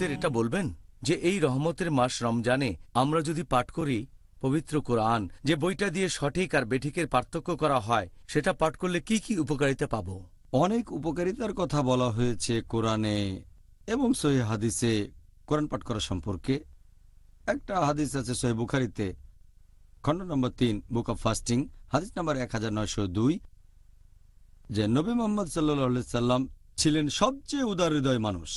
মুসলিমদের এটা বলবেন যে এই রহমতের মাস রমজানে আমরা যদি পাঠ করি পবিত্র কোরআন যে বইটা দিয়ে সঠিক আর বেঠিকের পার্থক্য করা হয় সেটা পাঠ করলে কি কি উপকারিতা পাব অনেক উপকারিতার কথা বলা হয়েছে কোরআনে এবং সহি হাদিসে কোরআন পাঠ করা সম্পর্কে একটা হাদিস আছে সহি বুখারিতে খণ্ড নম্বর তিন বুক অব ফাস্টিং হাদিস নম্বর এক হাজার নয়শো দুই যে নবী মোহাম্মদ সাল্লাহ সাল্লাম ছিলেন সবচেয়ে উদার হৃদয় মানুষ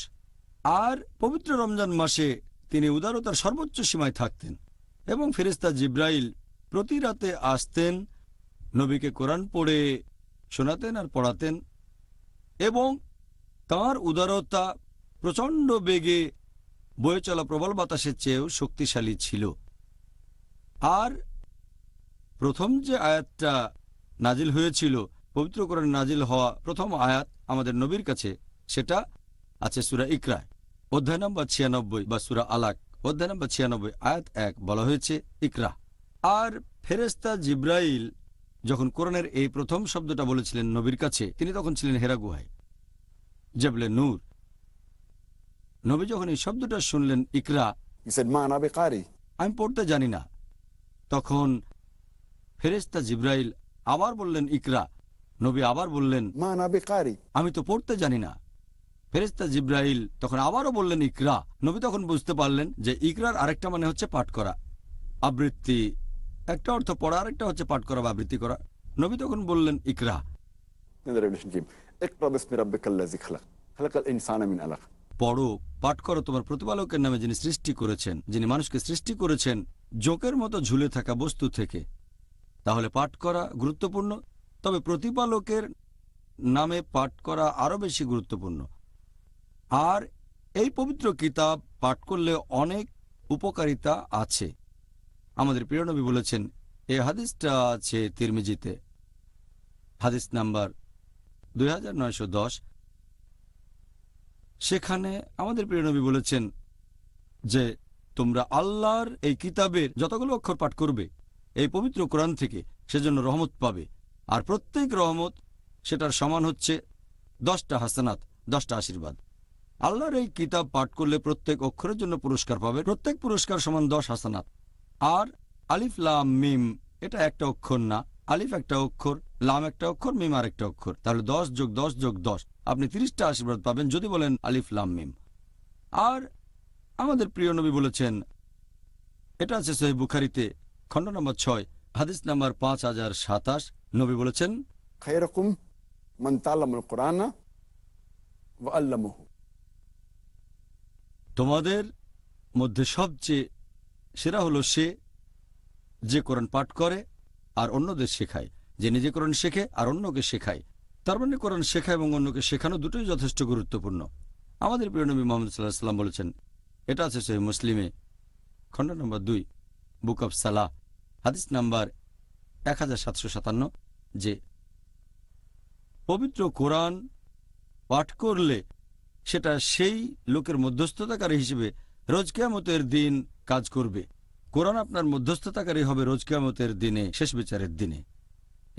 আর পবিত্র রমজান মাসে তিনি উদারতার সর্বোচ্চ সীমায় থাকতেন এবং ফেরিস্তা জিব্রাইল প্রতি রাতে আসতেন নবীকে কোরআন পড়ে শোনাতেন আর পড়াতেন এবং তার উদারতা প্রচণ্ড বেগে বয়ে চলা প্রবল বাতাসের চেয়েও শক্তিশালী ছিল আর প্রথম যে আয়াতটা নাজিল হয়েছিল পবিত্র নাজিল হওয়া প্রথম আয়াত আমাদের নবীর কাছে সেটা আছে সুরা ইকরায় অধ্যায় নম্বর ছিয়ানব্বই বা সুরা আলাক অধ্যায় নম্বর ছিয়ানব্বই আয়াত এক বলা হয়েছে ইকরা আর ফেরেস্তা জিব্রাইল যখন কোরআনের এই প্রথম শব্দটা বলেছিলেন নবীর কাছে তিনি তখন ছিলেন হেরা গুহাই জেবলে নূর নবী যখন এই শব্দটা শুনলেন ইকরা আমি পড়তে জানি না তখন ফেরেস্তা জিব্রাইল আবার বললেন ইকরা নবী আবার বললেন আমি তো পড়তে জানি না ফেরেস্তা জিব্রাহল তখন আবারও বললেন ইকরা নবী তখন বুঝতে পারলেন যে ইকরার আরেকটা মানে হচ্ছে পাঠ করা আবৃত্তি একটা অর্থ পড়া আরেকটা হচ্ছে পাঠ করা বা আবৃত্তি করা নবী তখন বললেন ইকরা পড়ো পাঠ করো তোমার প্রতিপালকের নামে যিনি সৃষ্টি করেছেন যিনি মানুষকে সৃষ্টি করেছেন জোকের মতো ঝুলে থাকা বস্তু থেকে তাহলে পাঠ করা গুরুত্বপূর্ণ তবে প্রতিপালকের নামে পাঠ করা আরও বেশি গুরুত্বপূর্ণ আর এই পবিত্র কিতাব পাঠ করলে অনেক উপকারিতা আছে আমাদের প্রিয়নবী বলেছেন এ হাদিসটা আছে তিরমিজিতে হাদিস নাম্বার দুই সেখানে আমাদের প্রিয়নবী বলেছেন যে তোমরা আল্লাহর এই কিতাবের যতগুলো অক্ষর পাঠ করবে এই পবিত্র কোরআন থেকে সেজন্য রহমত পাবে আর প্রত্যেক রহমত সেটার সমান হচ্ছে দশটা হাসানাত দশটা আশীর্বাদ আল্লাহর এই কিতাব পাঠ করলে প্রত্যেক অক্ষরের জন্য পুরস্কার পাবে প্রত্যেক পুরস্কার সমান দশ হাসানাত আর আলিফ লাম মিম এটা একটা অক্ষর না আলিফ একটা অক্ষর লাম একটা অক্ষর মিম আর একটা অক্ষর তাহলে দশ যোগ দশ যোগ দশ আপনি তিরিশটা আশীর্বাদ পাবেন যদি বলেন আলিফ লাম মিম আর আমাদের প্রিয় নবী বলেছেন এটা আছে সহি বুখারিতে খণ্ড নম্বর ছয় হাদিস নাম্বার পাঁচ হাজার সাতাশ নবী বলেছেন খাই খায়রকুম মন্তালাম কোরআনা আল্লাহ তোমাদের মধ্যে সবচেয়ে সেরা হলো সে যে কোরআন পাঠ করে আর অন্যদের শেখায় যে নিজে কোরআন শেখে আর অন্যকে শেখায় তার মানে কোরআন শেখা এবং অন্যকে শেখানো দুটোই যথেষ্ট গুরুত্বপূর্ণ আমাদের প্রিয়নবী মোহাম্মদ সাল্লাহ সাল্লাম বলেছেন এটা আছে সহি মুসলিমে খণ্ড নম্বর দুই বুক অব সালাহ হাদিস নাম্বার এক যে পবিত্র কোরআন পাঠ করলে সেটা সেই লোকের মধ্যস্থতাকারী হিসেবে রোজ কেয়ামতের দিন কাজ করবে কোরআন আপনার মধ্যস্থতাকারী হবে রোজ কেয়ামতের দিনে শেষ বিচারের দিনে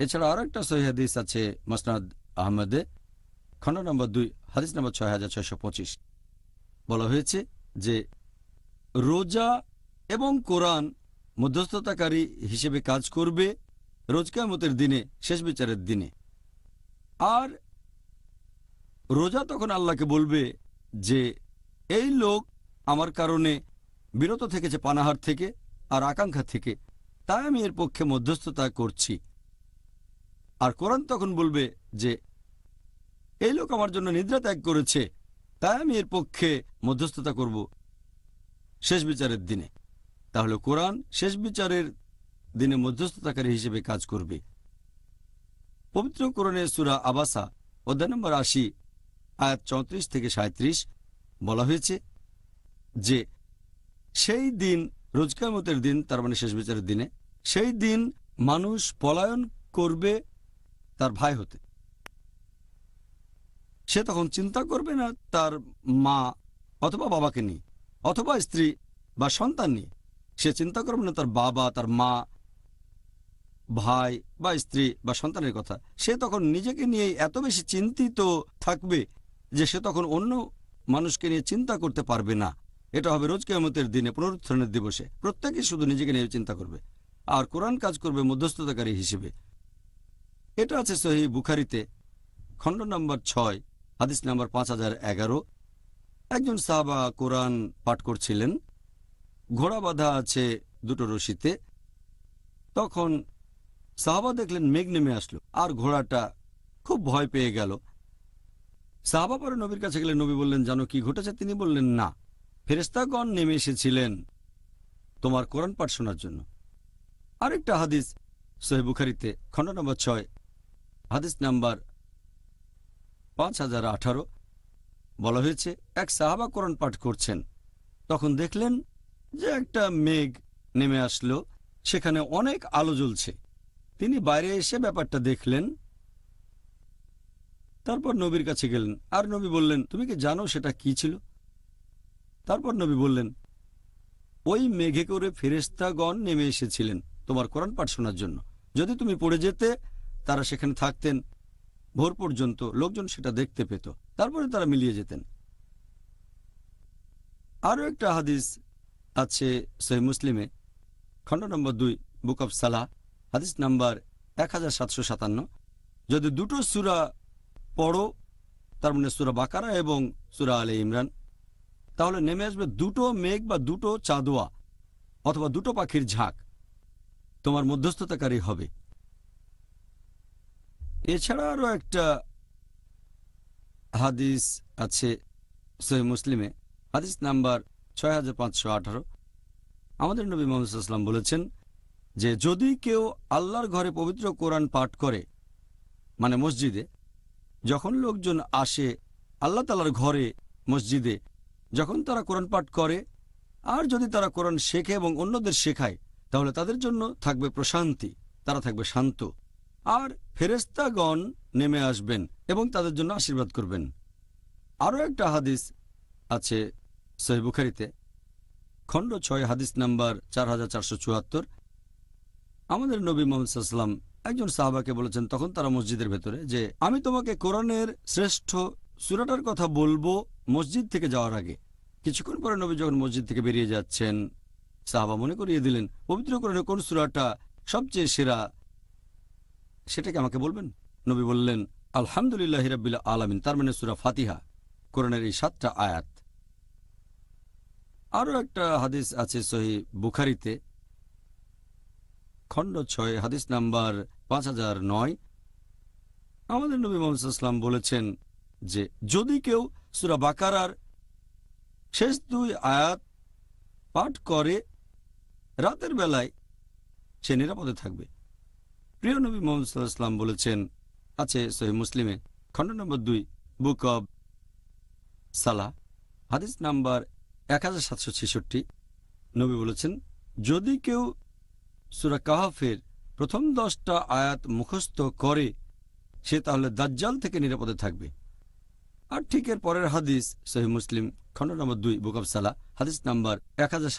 এছাড়া আর একটা সহিদিস আছে মসনাদ আহমেদে খন্ড নম্বর দুই হাদিস নম্বর ছয় হাজার ছয়শো পঁচিশ বলা হয়েছে যে রোজা এবং কোরআন মধ্যস্থতাকারী হিসেবে কাজ করবে রোজ কেয়ামতের দিনে শেষ বিচারের দিনে আর রোজা তখন আল্লাহকে বলবে যে এই লোক আমার কারণে বিরত থেকেছে পানাহার থেকে আর আকাঙ্ক্ষা থেকে তাই আমি এর পক্ষে মধ্যস্থতা করছি আর কোরআন তখন বলবে যে এই লোক আমার জন্য নিদ্রা ত্যাগ করেছে তাই আমি এর পক্ষে মধ্যস্থতা করব শেষ বিচারের দিনে তাহলে কোরআন শেষ বিচারের দিনে মধ্যস্থতাকারী হিসেবে কাজ করবে পবিত্র কোরণে সুরা আবাসা অধ্যায় নম্বর আশি আয়াত চৌত্রিশ থেকে সাঁত্রিশ বলা হয়েছে যে সেই দিন রোজকার মতের দিন তার মানে শেষ বিচারের দিনে সেই দিন মানুষ পলায়ন করবে তার ভাই হতে সে তখন চিন্তা করবে না তার মা অথবা বাবাকে নিয়ে অথবা স্ত্রী বা সন্তান নিয়ে সে চিন্তা করবে না তার বাবা তার মা ভাই বা স্ত্রী বা সন্তানের কথা সে তখন নিজেকে নিয়ে এত বেশি চিন্তিত থাকবে যে সে তখন অন্য মানুষকে নিয়ে চিন্তা করতে পারবে না এটা হবে রোজ কেয়ামতের দিনে পুনরুত্থানের দিবসে প্রত্যেকে শুধু নিজেকে নিয়ে চিন্তা করবে আর কোরআন কাজ করবে মধ্যস্থতাকারী হিসেবে এটা আছে সহি বুখারিতে খণ্ড নম্বর ছয় হাদিস নাম্বার পাঁচ হাজার এগারো একজন সাহাবা কোরআন পাঠ করছিলেন ঘোড়া বাঁধা আছে দুটো রশিতে তখন সাহাবা দেখলেন মেঘ নেমে আসলো আর ঘোড়াটা খুব ভয় পেয়ে গেল সাহাবা পরে নবীর কাছে গেলে নবী বললেন জানো কি ঘটেছে তিনি বললেন না ফেরেস্তাগণ নেমে এসেছিলেন তোমার কোরআন পাঠ শোনার জন্য আরেকটা হাদিস সোহেবুখারিতে খণ্ড নম্বর ছয় হাদিস নাম্বার পাঁচ হাজার আঠারো বলা হয়েছে এক সাহাবা কোরআন পাঠ করছেন তখন দেখলেন যে একটা মেঘ নেমে আসলো সেখানে অনেক আলো জ্বলছে তিনি বাইরে এসে ব্যাপারটা দেখলেন তারপর নবীর কাছে গেলেন আর নবী বললেন তুমি কি জানো সেটা কি ছিল তারপর নবী বললেন ওই মেঘে করে ফেরেস্তাগণ নেমে এসেছিলেন তোমার কোরআন পাঠ শোনার জন্য যদি তুমি পড়ে যেতে তারা সেখানে থাকতেন ভোর পর্যন্ত লোকজন সেটা দেখতে পেত তারপরে তারা মিলিয়ে যেতেন আরও একটা হাদিস আছে সহি মুসলিমে খণ্ড নম্বর দুই বুক অব সালাহ হাদিস নাম্বার এক যদি দুটো সুরা পড়ো তার মানে সুরা বাকারা এবং সুরা আলে ইমরান তাহলে নেমে আসবে দুটো মেঘ বা দুটো চাঁদোয়া অথবা দুটো পাখির ঝাঁক তোমার মধ্যস্থতাকারী হবে এছাড়া আরও একটা হাদিস আছে সহি মুসলিমে হাদিস নাম্বার ছয় আমাদের নবী মোহাম্মদ বলেছেন যে যদি কেউ আল্লাহর ঘরে পবিত্র কোরআন পাঠ করে মানে মসজিদে যখন লোকজন আসে আল্লাহ তালার ঘরে মসজিদে যখন তারা কোরআন পাঠ করে আর যদি তারা কোরআন শেখে এবং অন্যদের শেখায় তাহলে তাদের জন্য থাকবে প্রশান্তি তারা থাকবে শান্ত আর ফেরেস্তাগণ নেমে আসবেন এবং তাদের জন্য আশীর্বাদ করবেন আরও একটা হাদিস আছে সহিবুখারিতে খণ্ড ছয় হাদিস নাম্বার চার আমাদের নবী মোহাম্মদ সাল্লাম একজন সাহাবাকে বলেছেন তখন তারা মসজিদের ভেতরে যে আমি তোমাকে কোরআনের শ্রেষ্ঠ সুরাটার কথা বলবো মসজিদ থেকে যাওয়ার আগে কিছুক্ষণ পরে নবী যখন মসজিদ থেকে বেরিয়ে যাচ্ছেন সাহাবা মনে করিয়ে দিলেন পবিত্র কোরআনে কোন সুরাটা সবচেয়ে সেরা সেটাকে আমাকে বলবেন নবী বললেন আলহামদুলিল্লাহ হিরাবিল্লা আলমিন তার মানে সুরা ফাতিহা কোরআনের এই সাতটা আয়াত আরও একটা হাদিস আছে সহি বুখারিতে খণ্ড ছয় হাদিস নাম্বার পাঁচ হাজার নয় আমাদের নবী মোহাম্মদাম বলেছেন যে যদি কেউ সুরা বাকারার শেষ দুই আয়াত পাঠ করে রাতের বেলায় সে নিরাপদে থাকবে প্রিয় নবী মোহাম্মদ বলেছেন আছে সহি মুসলিমে খণ্ড নম্বর দুই বুক অব সালা হাদিস নাম্বার এক নবী বলেছেন যদি কেউ সুরা কাহাফের প্রথম দশটা আয়াত মুখস্থ করে সে তাহলে দাজ্জাল থেকে নিরাপদে থাকবে আর ঠিক এর পরের হাদিস সহি মুসলিম খণ্ড নম্বর দুই বুক সালা হাদিস নাম্বার এক হাজার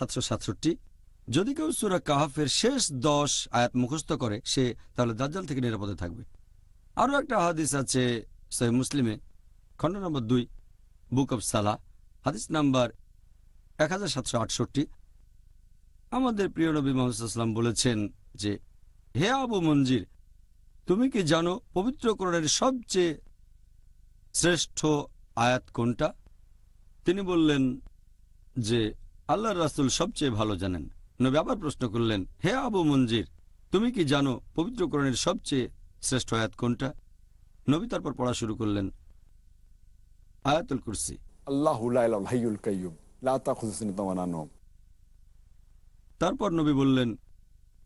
যদি কেউ সুরা কাহাফের শেষ দশ আয়াত মুখস্থ করে সে তাহলে দাজ্জাল থেকে নিরাপদে থাকবে আরও একটা হাদিস আছে সহি মুসলিমে খণ্ড নম্বর দুই বুক অব সালা হাদিস নাম্বার এক আমাদের প্রিয় নবী মোহাম্মদ বলেছেন যে হে আবু মঞ্জির তুমি কি জানো পবিত্র কোরআনের সবচেয়ে শ্রেষ্ঠ আয়াত কোনটা তিনি বললেন যে আল্লাহ রাসুল সবচেয়ে ভালো জানেন নবী আবার প্রশ্ন করলেন হে আবু মঞ্জির তুমি কি জানো পবিত্র কোরআনের সবচেয়ে শ্রেষ্ঠ আয়াত কোনটা নবী তারপর পড়া শুরু করলেন আয়াতুল কুরসি তারপর নবী বললেন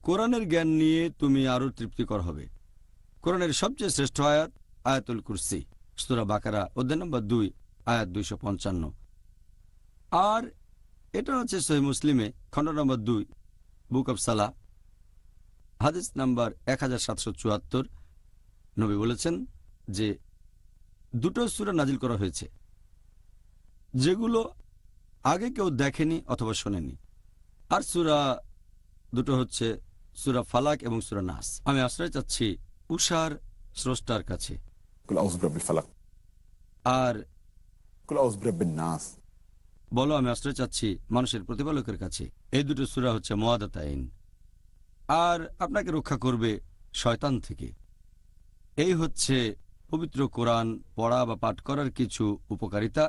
কোরআনের জ্ঞান নিয়ে তুমি আরও তৃপ্তিকর হবে কোরআনের সবচেয়ে শ্রেষ্ঠ আয়াত আয়াতুল কুরসি সুতরা বাকারা অধ্যায় নম্বর দুই আয়াত দুইশো পঞ্চান্ন আর এটা হচ্ছে সহি মুসলিমে খণ্ড নম্বর দুই বুক অব সালা হাদিস নাম্বার এক হাজার সাতশো চুয়াত্তর নবী বলেছেন যে দুটো সুরা নাজিল করা হয়েছে যেগুলো আগে কেউ দেখেনি অথবা শোনেনি আর সুরা দুটো হচ্ছে সুরা ফালাক এবং সুরা নাস আমি আশ্রয় চাচ্ছি উষার স্রষ্টার কাছে আর বলো আমি আশ্রয় চাচ্ছি মানুষের প্রতিপালকের কাছে এই দুটো সুরা হচ্ছে মহাদাতাইন আর আপনাকে রক্ষা করবে শয়তান থেকে এই হচ্ছে পবিত্র কোরআন পড়া বা পাঠ করার কিছু উপকারিতা